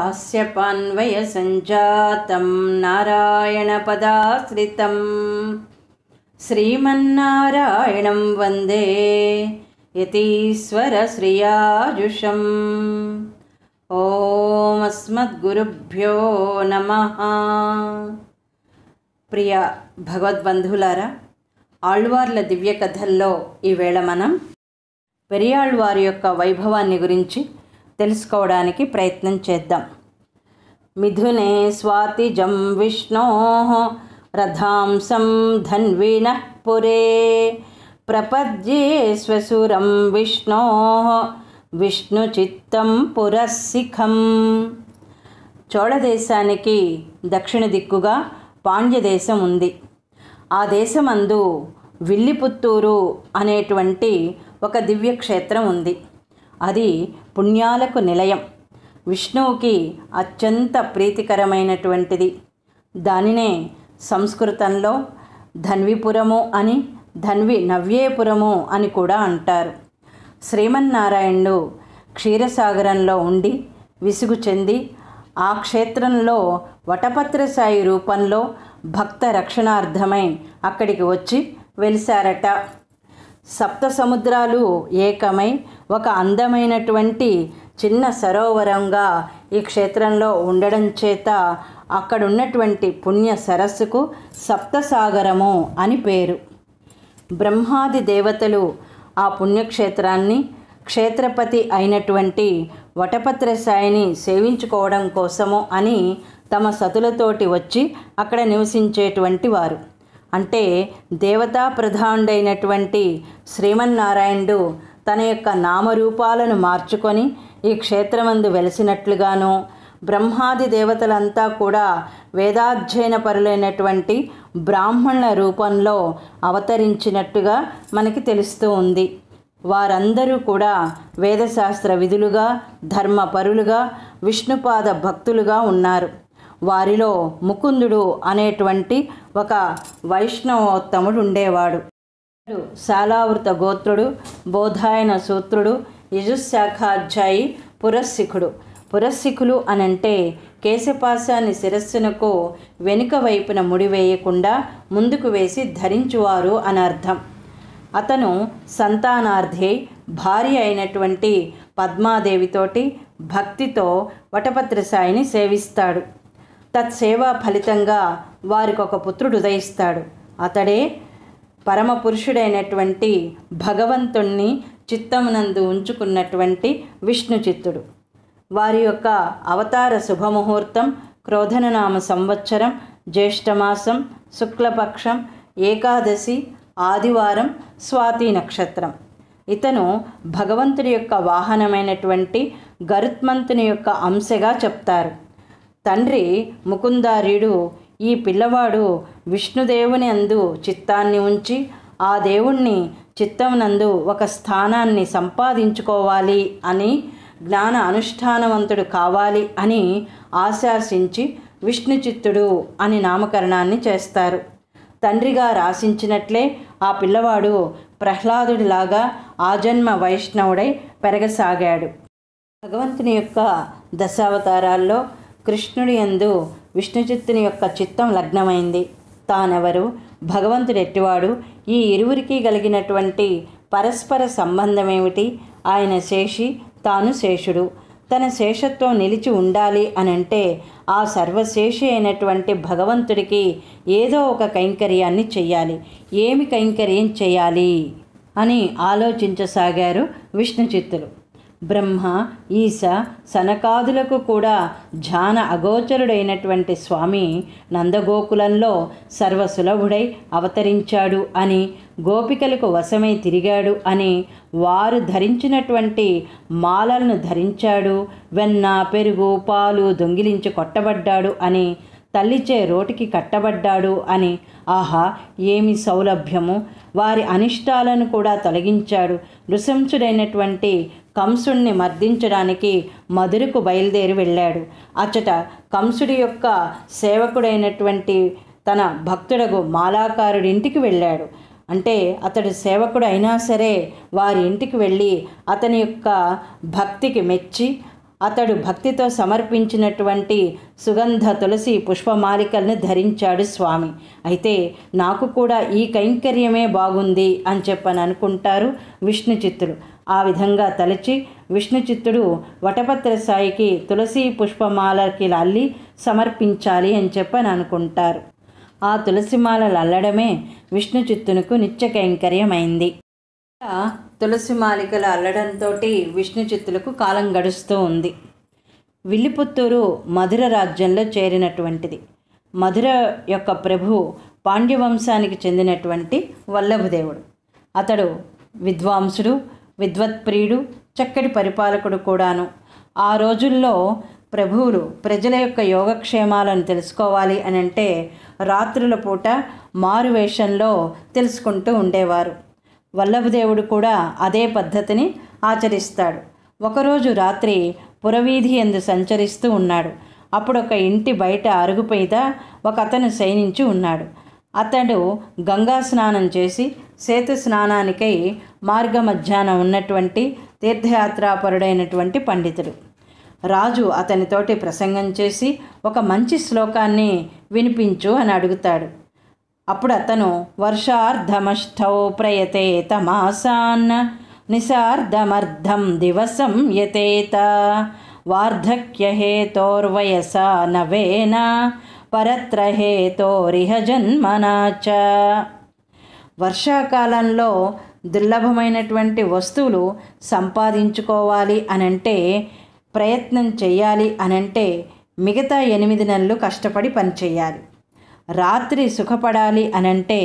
సంజాతం काश्यपान्वयसञ्जातं శ్రీమన్నారాయణం వందే యతీశ్వర यतीश्वरश्रियाजुषम् ఓమస్మద్గురుభ్యో నమ ప్రియ భగవద్బంధులారా ఆళ్వార్ల దివ్య కథల్లో ఈవేళ మనం పెరియాళ్వారి యొక్క వైభవాన్ని గురించి తెలుసుకోవడానికి ప్రయత్నం చేద్దాం మిథునే స్వాతిజం విష్ణో రథాంసం ధన్విన పురే ప్రపద్యే స్వసురం విష్ణో విష్ణుచిత్తం పురశిఖం చోళదేశానికి దక్షిణ దిక్కుగా పాండ్యదేశం ఉంది ఆ దేశమందు విల్లిపుత్తూరు అనేటువంటి ఒక దివ్యక్షేత్రం ఉంది అది పుణ్యాలకు నిలయం విష్ణువుకి అత్యంత ప్రీతికరమైనటువంటిది దానినే సంస్కృతంలో ధన్విపురము అని ధన్వి నవ్యేపురము అని కూడా అంటారు శ్రీమన్నారాయణుడు క్షీరసాగరంలో ఉండి విసుగు చెంది ఆ క్షేత్రంలో వటపత్రసాయి రూపంలో భక్త రక్షణార్థమై అక్కడికి వచ్చి వెలిశారట సప్త సముద్రాలు ఏకమై ఒక అందమైనటువంటి చిన్న సరోవరంగా ఈ క్షేత్రంలో ఉండడం చేత అక్కడున్నటువంటి పుణ్య సరస్సుకు సప్తసాగరము అని పేరు బ్రహ్మాది దేవతలు ఆ పుణ్యక్షేత్రాన్ని క్షేత్రపతి అయినటువంటి వటపత్రసాయిని సేవించుకోవడం కోసము అని తమ సతులతోటి వచ్చి అక్కడ నివసించేటువంటి వారు అంటే దేవతా ప్రధానుడైనటువంటి శ్రీమన్నారాయణుడు తన యొక్క నామరూపాలను మార్చుకొని ఈ క్షేత్రమందు వెలిసినట్లుగాను బ్రహ్మాది దేవతలంతా కూడా వేదాధ్యయన పరులైనటువంటి బ్రాహ్మణుల రూపంలో అవతరించినట్టుగా మనకి తెలుస్తూ ఉంది వారందరూ కూడా వేదశాస్త్ర విధులుగా ధర్మపరులుగా విష్ణుపాద భక్తులుగా ఉన్నారు వారిలో ముకుందుడు అనేటువంటి ఒక వైష్ణవోత్తముడు ఉండేవాడు శాలావృత గోత్రుడు బోధాయన సూత్రుడు యజుశాఖాధ్యాయి పురస్సిఖుడు పురస్సిఖులు అనంటే కేశపాశాన్ని శిరస్సునకు వెనుక వైపున ముడివేయకుండా ముందుకు వేసి ధరించువారు అనర్థం అతను సంతానార్థే భార్య అయినటువంటి పద్మాదేవితోటి భక్తితో వటపత్రసాయిని సేవిస్తాడు తత్సేవా ఫలితంగా వారికి ఒక పుత్రుడు ఉదయిస్తాడు అతడే పరమపురుషుడైనటువంటి భగవంతుణ్ణి చిత్తమునందు ఉంచుకున్నటువంటి విష్ణు చిత్తుడు వారి యొక్క అవతార శుభముహూర్తం క్రోధననామ సంవత్సరం జ్యేష్ఠమాసం శుక్లపక్షం ఏకాదశి ఆదివారం స్వాతి నక్షత్రం ఇతను భగవంతుని యొక్క వాహనమైనటువంటి గరుత్మంతుని యొక్క అంశగా చెప్తారు తండ్రి ముకుందార్యుడు ఈ పిల్లవాడు విష్ణుదేవుని అందు చిత్తాన్ని ఉంచి ఆ దేవుణ్ణి చిత్తమునందు ఒక స్థానాన్ని సంపాదించుకోవాలి అని జ్ఞాన అనుష్ఠానవంతుడు కావాలి అని ఆశాసించి విష్ణుచిత్తుడు అని నామకరణాన్ని చేస్తారు తండ్రిగా రాసించినట్లే ఆ పిల్లవాడు ప్రహ్లాదుడిలాగా ఆజన్మ వైష్ణవుడై పెరగసాగాడు భగవంతుని యొక్క దశావతారాల్లో కృష్ణుడి ఎందు విష్ణుచిత్తుని యొక్క చిత్తం లగ్నమైంది తానెవరు భగవంతుడు ఎట్టివాడు ఈ ఇరువురికి కలిగినటువంటి పరస్పర సంబంధం ఏమిటి ఆయన శేషి తాను శేషుడు తన శేషత్వం నిలిచి ఉండాలి అనంటే ఆ సర్వశేషి అయినటువంటి భగవంతుడికి ఏదో ఒక కైంకర్యాన్ని చెయ్యాలి ఏమి కైంకర్యం చేయాలి అని ఆలోచించసాగారు విష్ణుచిత్తులు బ్రహ్మ ఈశ సనకాదులకు కూడా ధ్యాన అగోచరుడైనటువంటి స్వామి నందగోకులంలో సర్వసులభుడై అవతరించాడు అని గోపికలకు వశమై తిరిగాడు అని వారు ధరించినటువంటి మాలలను ధరించాడు వెన్న పెరుగు పాలు దొంగిలించి కొట్టబడ్డాడు అని తల్లిచే రోటికి కట్టబడ్డాడు అని ఆహా ఏమి సౌలభ్యము వారి అనిష్టాలను కూడా తొలగించాడు నృశంసుడైనటువంటి కంసుణ్ణి మర్దించడానికి మధురకు బయలుదేరి వెళ్ళాడు అచ్చట కంసుడి యొక్క సేవకుడైనటువంటి తన భక్తుడకు మాలాకారుడింటికి వెళ్ళాడు అంటే అతడు సేవకుడు అయినా సరే వారి ఇంటికి వెళ్ళి అతని యొక్క భక్తికి మెచ్చి అతడు భక్తితో సమర్పించినటువంటి సుగంధ తులసి పుష్పమాలికలను ధరించాడు స్వామి అయితే నాకు కూడా ఈ కైంకర్యమే బాగుంది అని చెప్పని అనుకుంటారు విష్ణుచిత్తుడు ఆ విధంగా తలచి విష్ణుచిత్తుడు వటపత్ర సాయికి తులసి పుష్పమాలకి లల్లి సమర్పించాలి అని చెప్పని అనుకుంటారు ఆ తులసిమాల అల్లడమే విష్ణుచిత్తునకు నిత్య కైంకర్యమైంది మాలికలు అల్లడంతో విష్ణుచిత్తులకు కాలం గడుస్తూ ఉంది విల్లిపుత్తూరు మధుర రాజ్యంలో చేరినటువంటిది మధుర యొక్క ప్రభు పాండ్యవంశానికి చెందినటువంటి వల్లభదేవుడు అతడు విద్వాంసుడు విద్వత్ప్రియుడు చక్కటి పరిపాలకుడు కూడాను ఆ రోజుల్లో ప్రభువులు ప్రజల యొక్క యోగక్షేమాలను తెలుసుకోవాలి అని అంటే రాత్రుల పూట మారువేషంలో తెలుసుకుంటూ ఉండేవారు వల్లభదేవుడు కూడా అదే పద్ధతిని ఆచరిస్తాడు ఒకరోజు రాత్రి పురవీధి ఎందు సంచరిస్తూ ఉన్నాడు అప్పుడు ఒక ఇంటి బయట అరుగుపైద ఒక అతను శయనించి ఉన్నాడు అతడు గంగా స్నానం చేసి సేతు స్నానానికై మార్గ మధ్యాహ్నం ఉన్నటువంటి తీర్థయాత్రాపరుడైనటువంటి పండితుడు రాజు అతనితోటి ప్రసంగం చేసి ఒక మంచి శ్లోకాన్ని వినిపించు అని అడుగుతాడు అప్పుడు అతను వర్షార్ధమష్టౌ ప్రయతే తమాసాన్ నిసార్ధమర్ధం దివసం యతేత వార్ధక్యహేతోర్వయసా నవేనా పరత్రహేతోరిహ జన్మనాచ వర్షాకాలంలో దుర్లభమైనటువంటి వస్తువులు సంపాదించుకోవాలి అనంటే ప్రయత్నం చేయాలి అనంటే మిగతా ఎనిమిది నెలలు కష్టపడి పనిచేయాలి రాత్రి సుఖపడాలి అనంటే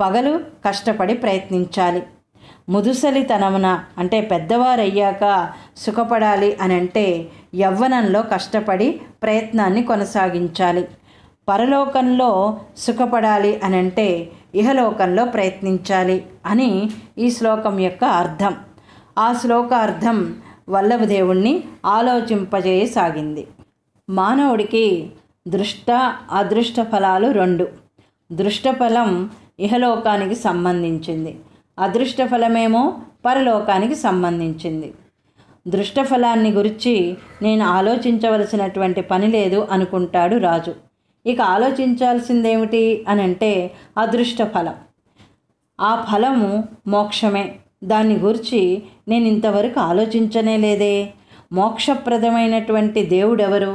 పగలు కష్టపడి ప్రయత్నించాలి ముదుసలితనమున అంటే పెద్దవారయ్యాక సుఖపడాలి అనంటే యవ్వనంలో కష్టపడి ప్రయత్నాన్ని కొనసాగించాలి పరలోకంలో సుఖపడాలి అనంటే ఇహలోకంలో ప్రయత్నించాలి అని ఈ శ్లోకం యొక్క అర్థం ఆ శ్లోక అర్థం వల్లభదేవుణ్ణి ఆలోచింపజేయసాగింది మానవుడికి దృష్ట అదృష్ట ఫలాలు రెండు దృష్టఫలం ఇహలోకానికి సంబంధించింది అదృష్ట ఫలమేమో పరలోకానికి సంబంధించింది దృష్టఫలాన్ని గురించి నేను ఆలోచించవలసినటువంటి పని లేదు అనుకుంటాడు రాజు ఇక ఆలోచించాల్సిందేమిటి అని అంటే అదృష్ట ఫలం ఆ ఫలము మోక్షమే దాన్ని గురించి నేను ఇంతవరకు ఆలోచించనే లేదే మోక్షప్రదమైనటువంటి దేవుడెవరు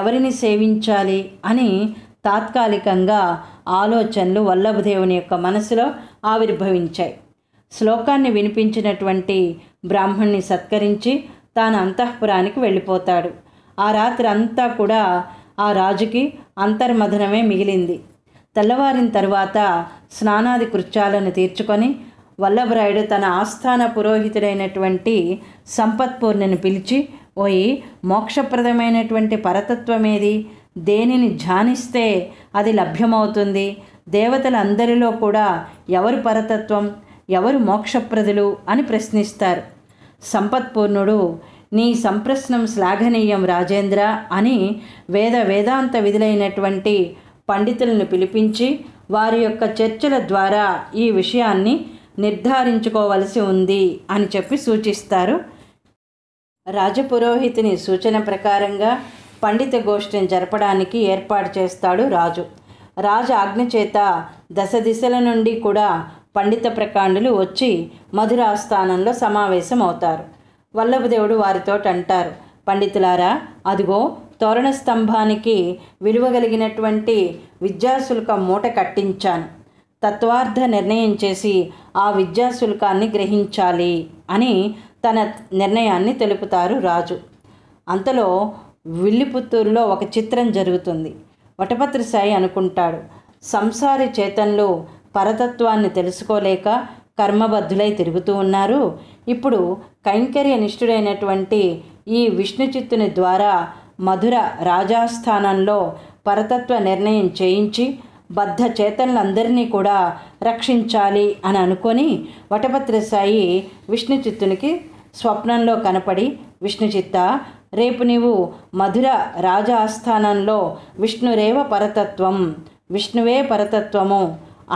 ఎవరిని సేవించాలి అని తాత్కాలికంగా ఆలోచనలు వల్లభదేవుని యొక్క మనసులో ఆవిర్భవించాయి శ్లోకాన్ని వినిపించినటువంటి బ్రాహ్మణ్ణి సత్కరించి తాను అంతఃపురానికి వెళ్ళిపోతాడు ఆ రాత్రి అంతా కూడా ఆ రాజుకి అంతర్మథనమే మిగిలింది తెల్లవారిన తరువాత స్నానాది కృత్యాలను తీర్చుకొని వల్లభరాయుడు తన ఆస్థాన పురోహితుడైనటువంటి సంపత్పూర్ణిని పిలిచి పోయి మోక్షప్రదమైనటువంటి పరతత్వమేది దేనిని ధ్యానిస్తే అది లభ్యమవుతుంది దేవతలందరిలో కూడా ఎవరు పరతత్వం ఎవరు మోక్షప్రదులు అని ప్రశ్నిస్తారు సంపత్పూర్ణుడు నీ సంప్రశ్నం శ్లాఘనీయం రాజేంద్ర అని వేద వేదాంత విధులైనటువంటి పండితులను పిలిపించి వారి యొక్క చర్చల ద్వారా ఈ విషయాన్ని నిర్ధారించుకోవలసి ఉంది అని చెప్పి సూచిస్తారు రాజపురోహితుని సూచన ప్రకారంగా పండిత గోష్ఠిని జరపడానికి ఏర్పాటు చేస్తాడు రాజు రాజు ఆజ్ఞచేత దశ దిశల నుండి కూడా పండిత ప్రకాండులు వచ్చి మధురాస్థానంలో సమావేశమవుతారు వల్లభదేవుడు వారితో అంటారు పండితులారా అదిగో తోరణ స్తంభానికి విలువగలిగినటువంటి విద్యాశుల్క మూట కట్టించాను తత్వార్థ నిర్ణయం చేసి ఆ విద్యాశుల్కాన్ని గ్రహించాలి అని తన నిర్ణయాన్ని తెలుపుతారు రాజు అంతలో విల్లిపుత్తూరులో ఒక చిత్రం జరుగుతుంది వటపత్రి సాయి అనుకుంటాడు సంసారి చేతన్లు పరతత్వాన్ని తెలుసుకోలేక కర్మబద్ధులై తిరుగుతూ ఉన్నారు ఇప్పుడు కైంకర్య నిష్ఠుడైనటువంటి ఈ విష్ణుచిత్తుని ద్వారా మధుర రాజాస్థానంలో పరతత్వ నిర్ణయం చేయించి బద్ధ చేతలందరినీ కూడా రక్షించాలి అని అనుకొని వటభద్రసాయి విష్ణుచిత్తునికి స్వప్నంలో కనపడి విష్ణుచిత్త రేపు నీవు మధుర రాజాస్థానంలో విష్ణురేవ పరతత్వం విష్ణువే పరతత్వము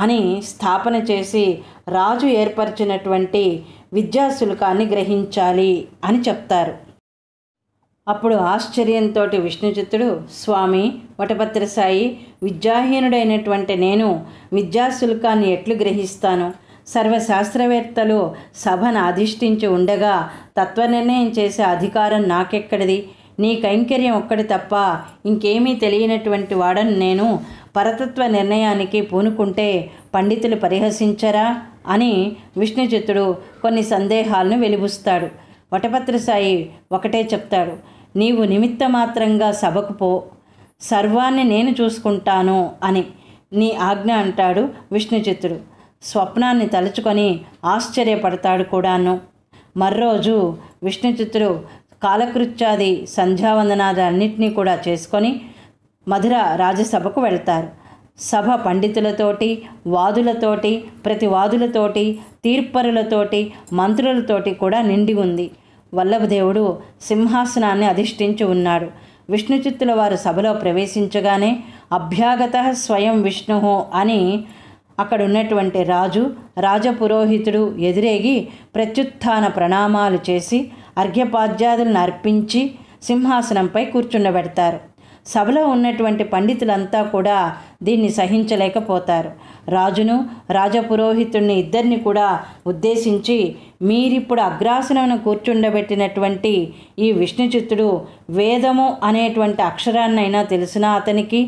అని స్థాపన చేసి రాజు ఏర్పరిచినటువంటి విద్యాశుల్కాన్ని గ్రహించాలి అని చెప్తారు అప్పుడు ఆశ్చర్యంతో విష్ణుచిత్తుడు స్వామి వటపత్ర విద్యాహీనుడైనటువంటి నేను విద్యాశుల్కాన్ని ఎట్లు గ్రహిస్తాను సర్వశాస్త్రవేత్తలు సభను అధిష్ఠించి ఉండగా తత్వనిర్ణయం చేసే అధికారం నాకెక్కడిది నీ కైంకర్యం ఒక్కడి తప్ప ఇంకేమీ తెలియనటువంటి వాడని నేను పరతత్వ నిర్ణయానికి పూనుకుంటే పండితులు పరిహసించరా అని విష్ణుచిత్తుడు కొన్ని సందేహాలను వెలిబుస్తాడు వటపత్రసాయి ఒకటే చెప్తాడు నీవు నిమిత్త మాత్రంగా సభకు పో సర్వాన్ని నేను చూసుకుంటాను అని నీ ఆజ్ఞ అంటాడు విష్ణుచిత్తుడు స్వప్నాన్ని తలుచుకొని ఆశ్చర్యపడతాడు కూడాను మర్రోజు విష్ణుచిత్తుడు కాలకృత్యాది సంధ్యావందనాది అన్నింటినీ కూడా చేసుకొని మధుర రాజసభకు వెళ్తారు సభ పండితులతోటి వాదులతోటి ప్రతివాదులతోటి తీర్పరులతోటి మంత్రులతోటి కూడా నిండి ఉంది వల్లభదేవుడు సింహాసనాన్ని అధిష్ఠించి ఉన్నాడు విష్ణుచిత్తుల వారు సభలో ప్రవేశించగానే అభ్యాగత స్వయం విష్ణు అని అక్కడ ఉన్నటువంటి రాజు రాజపురోహితుడు ఎదురేగి ప్రత్యుత్థాన ప్రణామాలు చేసి అర్ఘ్యపాద్యాదులను అర్పించి సింహాసనంపై కూర్చుండబెడతారు సభలో ఉన్నటువంటి పండితులంతా కూడా దీన్ని సహించలేకపోతారు రాజును పురోహితుడిని ఇద్దరిని కూడా ఉద్దేశించి మీరిప్పుడు అగ్రాసనమును కూర్చుండబెట్టినటువంటి ఈ విష్ణుచిత్తుడు వేదము అనేటువంటి అక్షరాన్నైనా తెలిసినా అతనికి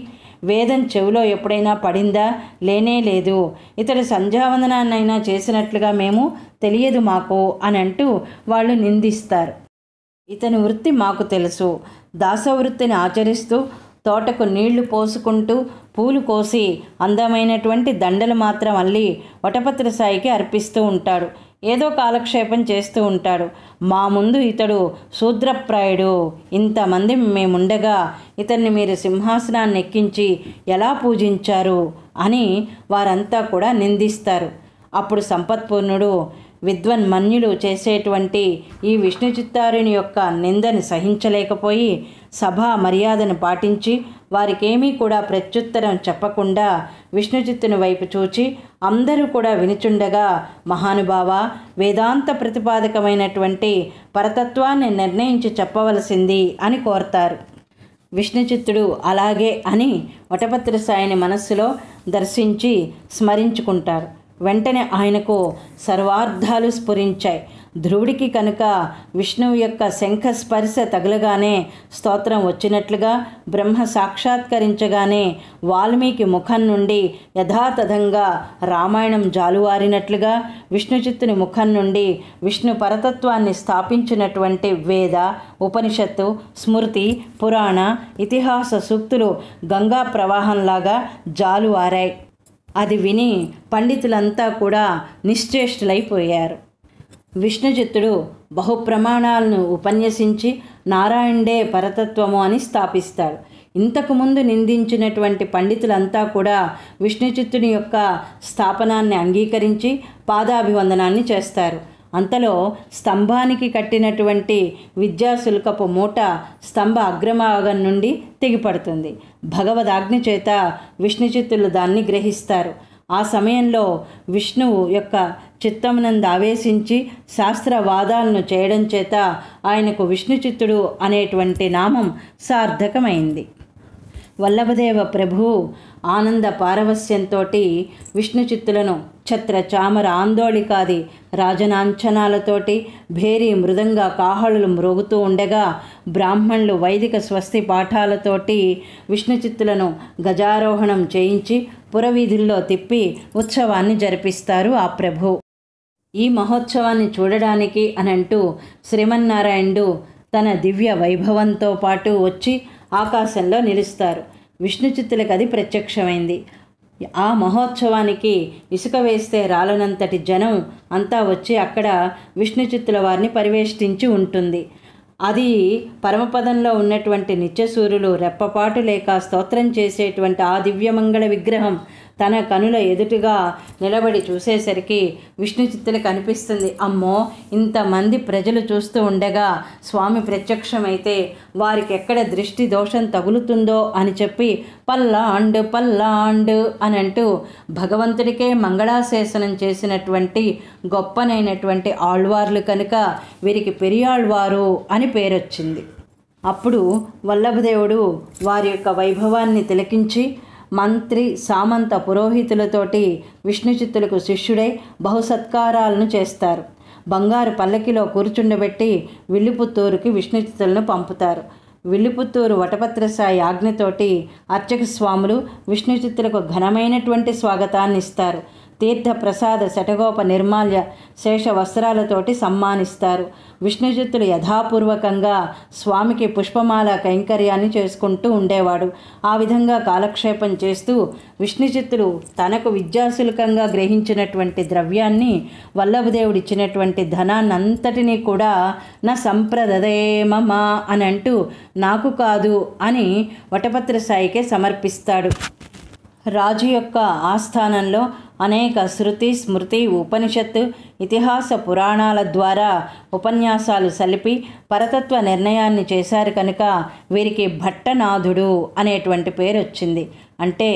వేదం చెవిలో ఎప్పుడైనా పడిందా లేనే లేదు ఇతడు సంధ్యావందనాన్నైనా చేసినట్లుగా మేము తెలియదు మాకు అని అంటూ వాళ్ళు నిందిస్తారు ఇతని వృత్తి మాకు తెలుసు దాసవృత్తిని ఆచరిస్తూ తోటకు నీళ్లు పోసుకుంటూ పూలు కోసి అందమైనటువంటి దండలు మాత్రం అల్లి వటపత్ర సాయికి అర్పిస్తూ ఉంటాడు ఏదో కాలక్షేపం చేస్తూ ఉంటాడు మా ముందు ఇతడు శూద్రప్రాయుడు ఇంతమంది మేముండగా ఇతన్ని మీరు సింహాసనాన్ని ఎక్కించి ఎలా పూజించారు అని వారంతా కూడా నిందిస్తారు అప్పుడు సంపత్పూర్ణుడు విద్వన్మన్యుడు చేసేటువంటి ఈ విష్ణు చిత్తారుని యొక్క నిందని సహించలేకపోయి సభా మర్యాదను పాటించి వారికేమీ కూడా ప్రత్యుత్తరం చెప్పకుండా విష్ణుచిత్తుని వైపు చూచి అందరూ కూడా వినిచుండగా మహానుభావ వేదాంత ప్రతిపాదకమైనటువంటి పరతత్వాన్ని నిర్ణయించి చెప్పవలసింది అని కోరతారు విష్ణుచిత్తుడు అలాగే అని వటపత్రసాయిని మనస్సులో దర్శించి స్మరించుకుంటారు వెంటనే ఆయనకు సర్వార్థాలు స్ఫురించాయి ధ్రువుడికి కనుక విష్ణువు యొక్క శంఖ స్పర్శ తగలగానే స్తోత్రం వచ్చినట్లుగా బ్రహ్మ సాక్షాత్కరించగానే వాల్మీకి ముఖం నుండి యథాతథంగా రామాయణం జాలువారినట్లుగా విష్ణుచిత్తుని ముఖం నుండి విష్ణు పరతత్వాన్ని స్థాపించినటువంటి వేద ఉపనిషత్తు స్మృతి పురాణ ఇతిహాస సూక్తులు గంగా ప్రవాహంలాగా జాలువారాయి అది విని పండితులంతా కూడా నిశ్చేష్టులైపోయారు విష్ణుజిత్తుడు బహుప్రమాణాలను ఉపన్యసించి నారాయణుడే పరతత్వము అని స్థాపిస్తాడు ఇంతకుముందు నిందించినటువంటి పండితులంతా కూడా విష్ణుచిత్తుని యొక్క స్థాపనాన్ని అంగీకరించి పాదాభివందనాన్ని చేస్తారు అంతలో స్తంభానికి కట్టినటువంటి విద్యాశుల్కపు మూట స్తంభ అగ్రమాగం నుండి తెగిపడుతుంది భగవదాగ్ని చేత విష్ణుచిత్తులు దాన్ని గ్రహిస్తారు ఆ సమయంలో విష్ణువు యొక్క చిత్తమునందు ఆవేశించి శాస్త్ర వాదాలను చేయడం చేత ఆయనకు విష్ణుచిత్తుడు అనేటువంటి నామం సార్థకమైంది వల్లభదేవ ప్రభు ఆనంద పారవస్యంతో విష్ణు చిత్తులను ఛత్ర చామర ఆందోళికాది రాజనాంఛనాలతోటి భేరీ మృదంగా కాహళులు మ్రోగుతూ ఉండగా బ్రాహ్మణులు వైదిక స్వస్తి పాఠాలతోటి విష్ణు చిత్తులను గజారోహణం చేయించి పురవీధుల్లో తిప్పి ఉత్సవాన్ని జరిపిస్తారు ఆ ప్రభు ఈ మహోత్సవాన్ని చూడడానికి అనంటూ శ్రీమన్నారాయణుడు తన దివ్య వైభవంతో పాటు వచ్చి ఆకాశంలో నిలుస్తారు విష్ణుచిత్తులకు అది ప్రత్యక్షమైంది ఆ మహోత్సవానికి ఇసుక వేస్తే రాలనంతటి జనం అంతా వచ్చి అక్కడ విష్ణుచిత్తుల వారిని పరివేష్టించి ఉంటుంది అది పరమపదంలో ఉన్నటువంటి నిత్యసూరులు రెప్పపాటు లేక స్తోత్రం చేసేటువంటి ఆ దివ్యమంగళ విగ్రహం తన కనుల ఎదుటిగా నిలబడి చూసేసరికి విష్ణు చిత్తులు కనిపిస్తుంది అమ్మో ఇంతమంది ప్రజలు చూస్తూ ఉండగా స్వామి ప్రత్యక్షమైతే వారికి ఎక్కడ దృష్టి దోషం తగులుతుందో అని చెప్పి పల్లాండు పల్లాండు అని అంటూ భగవంతుడికే మంగళాశేసనం చేసినటువంటి గొప్పనైనటువంటి ఆళ్వార్లు కనుక వీరికి పెరియాళ్వారు అని పేరొచ్చింది అప్పుడు వల్లభదేవుడు వారి యొక్క వైభవాన్ని తిలకించి మంత్రి సామంత పురోహితులతోటి విష్ణుచిత్తులకు శిష్యుడై బహుసత్కారాలను చేస్తారు బంగారు పల్లకిలో కూర్చుండబెట్టి విల్లిపుత్తూరుకి విష్ణుచిత్తులను పంపుతారు విల్లిపుత్తూరు వటపత్రసాయి ఆజ్ఞతోటి అర్చక స్వాములు విష్ణుచిత్తులకు ఘనమైనటువంటి స్వాగతాన్ని ఇస్తారు తీర్థప్రసాద శటగోప నిర్మాల్య శేష వస్త్రాలతోటి సమ్మానిస్తారు విష్ణుజిత్తులు యథాపూర్వకంగా స్వామికి పుష్పమాల కైంకర్యాన్ని చేసుకుంటూ ఉండేవాడు ఆ విధంగా కాలక్షేపం చేస్తూ విష్ణుజిత్తులు తనకు విద్యాశులకంగా గ్రహించినటువంటి ద్రవ్యాన్ని ఇచ్చినటువంటి ధనాన్నంతటినీ కూడా నా సంప్రదదే మమా అని అంటూ నాకు కాదు అని వటపత్ర సాయికే సమర్పిస్తాడు రాజు యొక్క ఆస్థానంలో అనేక శృతి స్మృతి ఉపనిషత్తు ఇతిహాస పురాణాల ద్వారా ఉపన్యాసాలు సలిపి పరతత్వ నిర్ణయాన్ని చేశారు కనుక వీరికి భట్టనాథుడు అనేటువంటి పేరు వచ్చింది అంటే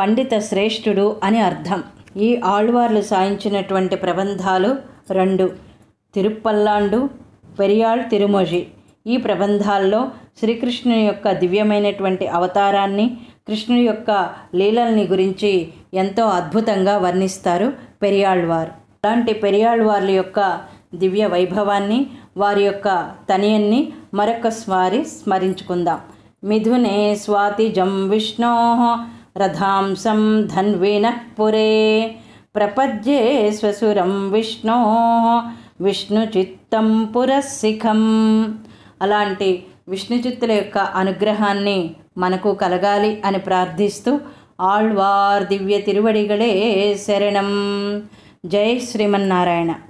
పండిత శ్రేష్ఠుడు అని అర్థం ఈ ఆళ్వార్లు సాయించినటువంటి ప్రబంధాలు రెండు తిరుప్పల్లాండు పెరియాళ్ తిరుమోజి ఈ ప్రబంధాల్లో శ్రీకృష్ణుని యొక్క దివ్యమైనటువంటి అవతారాన్ని కృష్ణుని యొక్క లీలల్ని గురించి ఎంతో అద్భుతంగా వర్ణిస్తారు పెరియాళ్వారు అలాంటి పెరియాళ్వార్ల యొక్క దివ్య వైభవాన్ని వారి యొక్క తనయన్ని మరొకసారి స్మరించుకుందాం మిథునే స్వాతిజం విష్ణో రథాంసం ధన్వినః పురే ప్రపద్యే స్వసురం విష్ణో విష్ణుచిత్తం పురశిఖం అలాంటి విష్ణుచిత్తుల యొక్క అనుగ్రహాన్ని మనకు కలగాలి అని ప్రార్థిస్తూ ఆళ్వార్ దివ్య తిరువడిగలే శరణం జై శ్రీమన్నారాయణ